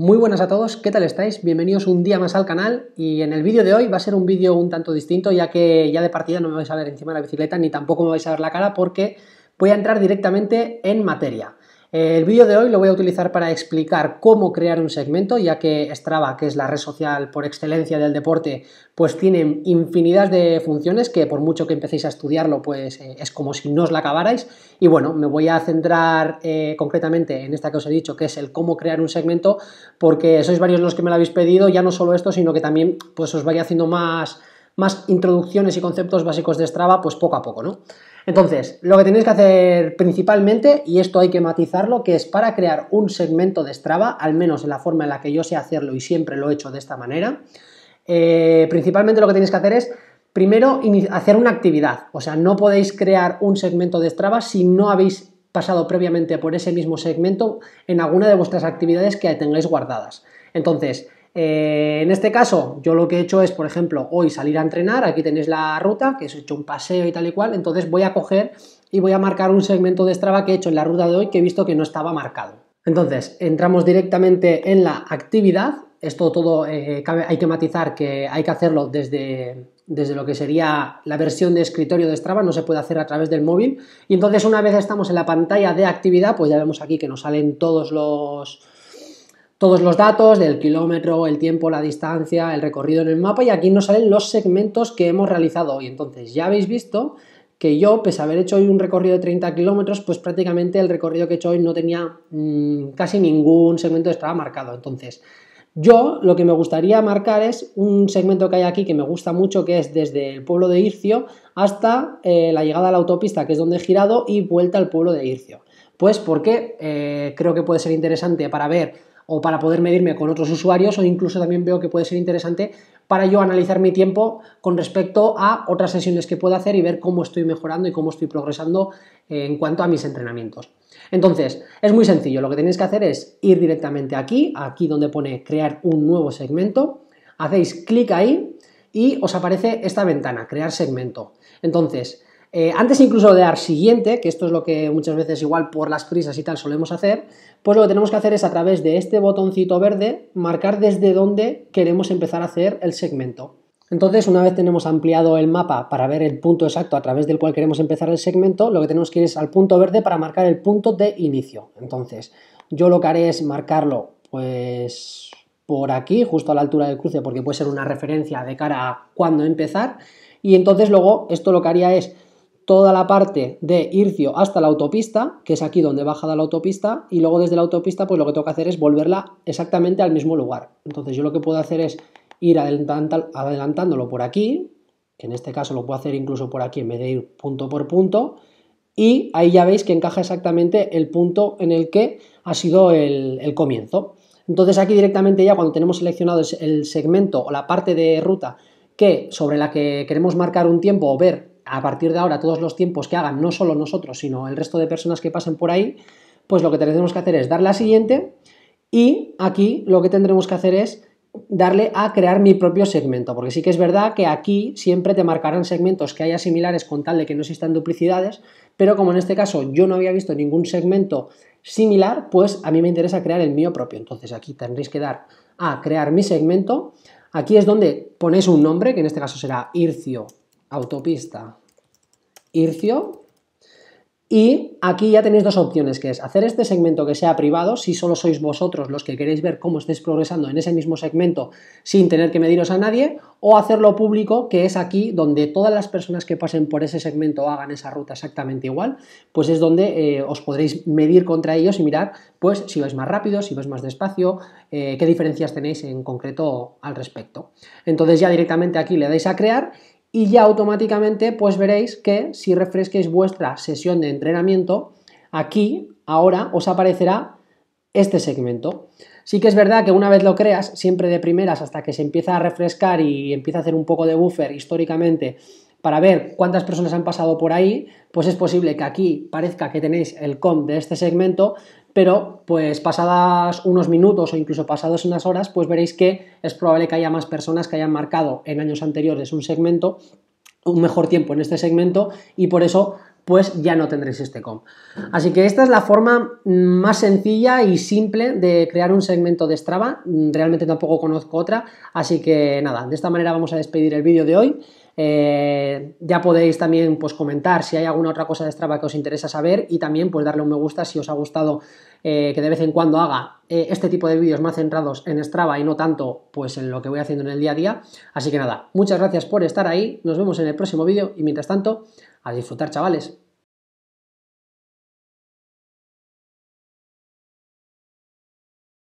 Muy buenas a todos, ¿qué tal estáis? Bienvenidos un día más al canal y en el vídeo de hoy va a ser un vídeo un tanto distinto ya que ya de partida no me vais a ver encima de la bicicleta ni tampoco me vais a ver la cara porque voy a entrar directamente en materia. El vídeo de hoy lo voy a utilizar para explicar cómo crear un segmento, ya que Strava, que es la red social por excelencia del deporte, pues tiene infinidad de funciones que por mucho que empecéis a estudiarlo, pues eh, es como si no os la acabarais. Y bueno, me voy a centrar eh, concretamente en esta que os he dicho, que es el cómo crear un segmento, porque sois varios los que me lo habéis pedido, ya no solo esto, sino que también pues os vaya haciendo más más introducciones y conceptos básicos de Strava, pues poco a poco, ¿no? Entonces, lo que tenéis que hacer principalmente, y esto hay que matizarlo, que es para crear un segmento de Strava, al menos en la forma en la que yo sé hacerlo y siempre lo he hecho de esta manera, eh, principalmente lo que tenéis que hacer es Primero, hacer una actividad. O sea, no podéis crear un segmento de Strava si no habéis pasado previamente por ese mismo segmento en alguna de vuestras actividades que tengáis guardadas. Entonces, eh, en este caso, yo lo que he hecho es, por ejemplo, hoy salir a entrenar, aquí tenéis la ruta, que es he hecho un paseo y tal y cual, entonces voy a coger y voy a marcar un segmento de Strava que he hecho en la ruta de hoy que he visto que no estaba marcado. Entonces, entramos directamente en la actividad, esto todo eh, hay que matizar que hay que hacerlo desde, desde lo que sería la versión de escritorio de Strava, no se puede hacer a través del móvil, y entonces una vez estamos en la pantalla de actividad, pues ya vemos aquí que nos salen todos los todos los datos del kilómetro, el tiempo, la distancia, el recorrido en el mapa y aquí nos salen los segmentos que hemos realizado hoy. Entonces ya habéis visto que yo, pese a haber hecho hoy un recorrido de 30 kilómetros, pues prácticamente el recorrido que he hecho hoy no tenía mm, casi ningún segmento estaba marcado. Entonces, yo lo que me gustaría marcar es un segmento que hay aquí que me gusta mucho, que es desde el pueblo de Ircio hasta eh, la llegada a la autopista, que es donde he girado, y vuelta al pueblo de Ircio. Pues porque eh, creo que puede ser interesante para ver o para poder medirme con otros usuarios o incluso también veo que puede ser interesante para yo analizar mi tiempo con respecto a otras sesiones que puedo hacer y ver cómo estoy mejorando y cómo estoy progresando eh, en cuanto a mis entrenamientos. Entonces, es muy sencillo, lo que tenéis que hacer es ir directamente aquí, aquí donde pone crear un nuevo segmento, hacéis clic ahí y os aparece esta ventana, crear segmento. Entonces, eh, antes incluso de dar siguiente, que esto es lo que muchas veces igual por las frisas y tal solemos hacer, pues lo que tenemos que hacer es a través de este botoncito verde marcar desde dónde queremos empezar a hacer el segmento. Entonces, una vez tenemos ampliado el mapa para ver el punto exacto a través del cual queremos empezar el segmento, lo que tenemos que ir es al punto verde para marcar el punto de inicio. Entonces, yo lo que haré es marcarlo pues por aquí, justo a la altura del cruce, porque puede ser una referencia de cara a cuándo empezar. Y entonces luego esto lo que haría es toda la parte de Ircio hasta la autopista, que es aquí donde baja la autopista, y luego desde la autopista pues lo que tengo que hacer es volverla exactamente al mismo lugar. Entonces yo lo que puedo hacer es ir adelantándolo por aquí, que en este caso lo puedo hacer incluso por aquí en vez de ir punto por punto, y ahí ya veis que encaja exactamente el punto en el que ha sido el, el comienzo. Entonces aquí directamente ya cuando tenemos seleccionado el segmento o la parte de ruta que sobre la que queremos marcar un tiempo o ver a partir de ahora todos los tiempos que hagan, no solo nosotros, sino el resto de personas que pasen por ahí, pues lo que tendremos que hacer es darle a siguiente y aquí lo que tendremos que hacer es darle a crear mi propio segmento, porque sí que es verdad que aquí siempre te marcarán segmentos que haya similares con tal de que no existan duplicidades, pero como en este caso yo no había visto ningún segmento similar, pues a mí me interesa crear el mío propio. Entonces aquí tendréis que dar a crear mi segmento. Aquí es donde ponéis un nombre, que en este caso será Ircio autopista Ircio. Y aquí ya tenéis dos opciones, que es hacer este segmento que sea privado, si solo sois vosotros los que queréis ver cómo estáis progresando en ese mismo segmento sin tener que mediros a nadie, o hacerlo público, que es aquí donde todas las personas que pasen por ese segmento hagan esa ruta exactamente igual, pues es donde eh, os podréis medir contra ellos y mirar, pues si vais más rápido, si vais más despacio, eh, qué diferencias tenéis en concreto al respecto. Entonces ya directamente aquí le dais a crear y ya automáticamente pues veréis que si refresquéis vuestra sesión de entrenamiento, aquí ahora os aparecerá este segmento. Sí que es verdad que una vez lo creas, siempre de primeras hasta que se empieza a refrescar y empieza a hacer un poco de buffer históricamente para ver cuántas personas han pasado por ahí, pues es posible que aquí parezca que tenéis el comp de este segmento, pero pues pasadas unos minutos o incluso pasadas unas horas, pues veréis que es probable que haya más personas que hayan marcado en años anteriores un segmento, un mejor tiempo en este segmento y por eso pues ya no tendréis este comp. Así que esta es la forma más sencilla y simple de crear un segmento de Strava. Realmente tampoco conozco otra, así que nada, de esta manera vamos a despedir el vídeo de hoy. Eh, ya podéis también pues, comentar si hay alguna otra cosa de Strava que os interesa saber y también pues, darle un me gusta si os ha gustado eh, que de vez en cuando haga eh, este tipo de vídeos más centrados en Strava y no tanto pues, en lo que voy haciendo en el día a día. Así que nada, muchas gracias por estar ahí, nos vemos en el próximo vídeo y mientras tanto, a disfrutar chavales.